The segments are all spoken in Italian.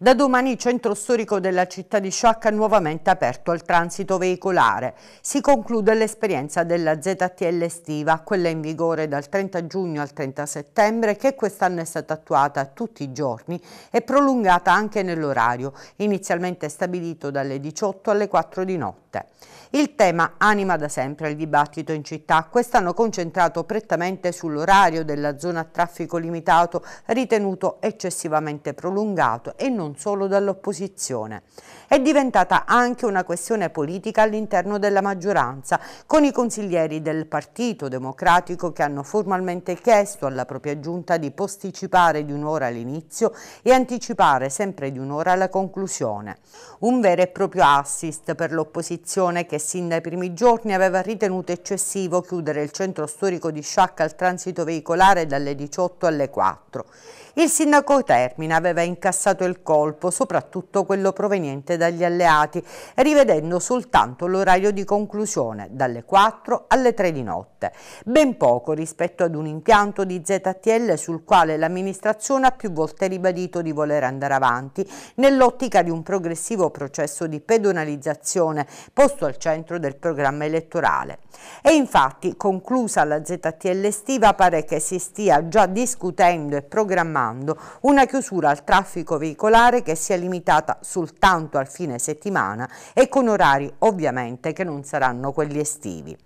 Da domani il centro storico della città di Sciacca è nuovamente aperto al transito veicolare. Si conclude l'esperienza della ZTL estiva, quella in vigore dal 30 giugno al 30 settembre, che quest'anno è stata attuata tutti i giorni e prolungata anche nell'orario, inizialmente stabilito dalle 18 alle 4 di notte. Il tema anima da sempre il dibattito in città, quest'anno concentrato prettamente sull'orario della zona a traffico limitato, ritenuto eccessivamente prolungato e non non solo dall'opposizione. È diventata anche una questione politica all'interno della maggioranza, con i consiglieri del Partito Democratico che hanno formalmente chiesto alla propria giunta di posticipare di un'ora l'inizio e anticipare sempre di un'ora la conclusione. Un vero e proprio assist per l'opposizione che sin dai primi giorni aveva ritenuto eccessivo chiudere il centro storico di Sciacca al transito veicolare dalle 18 alle 4. Il sindaco Termina aveva incassato il conto colpo, soprattutto quello proveniente dagli alleati, rivedendo soltanto l'orario di conclusione dalle 4 alle 3 di notte, ben poco rispetto ad un impianto di ZTL sul quale l'amministrazione ha più volte ribadito di voler andare avanti nell'ottica di un progressivo processo di pedonalizzazione posto al centro del programma elettorale. E infatti, conclusa la ZTL estiva, pare che si stia già discutendo e programmando una chiusura al traffico veicolare pare che sia limitata soltanto al fine settimana e con orari ovviamente che non saranno quelli estivi.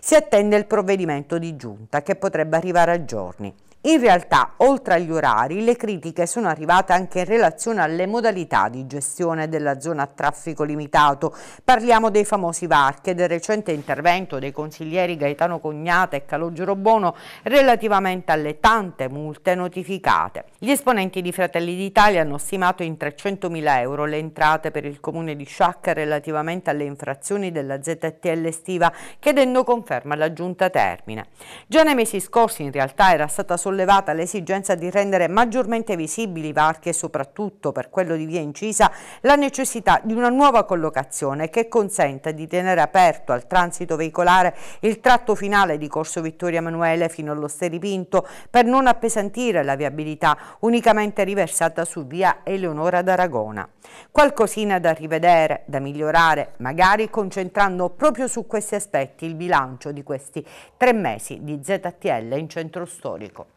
Si attende il provvedimento di giunta che potrebbe arrivare a giorni. In realtà, oltre agli orari, le critiche sono arrivate anche in relazione alle modalità di gestione della zona a traffico limitato. Parliamo dei famosi varchi e del recente intervento dei consiglieri Gaetano Cognata e Calogero Bono relativamente alle tante multe notificate. Gli esponenti di Fratelli d'Italia hanno stimato in 300.000 euro le entrate per il comune di Sciacca relativamente alle infrazioni della ZTL estiva, chiedendo conferma alla giunta termine. Già nei mesi scorsi in realtà era stata solo sollevata l'esigenza di rendere maggiormente visibili i varchi e soprattutto per quello di via Incisa la necessità di una nuova collocazione che consenta di tenere aperto al transito veicolare il tratto finale di Corso Vittorio Emanuele fino allo Steripinto per non appesantire la viabilità unicamente riversata su via Eleonora d'Aragona. Qualcosina da rivedere, da migliorare, magari concentrando proprio su questi aspetti il bilancio di questi tre mesi di ZTL in centro storico.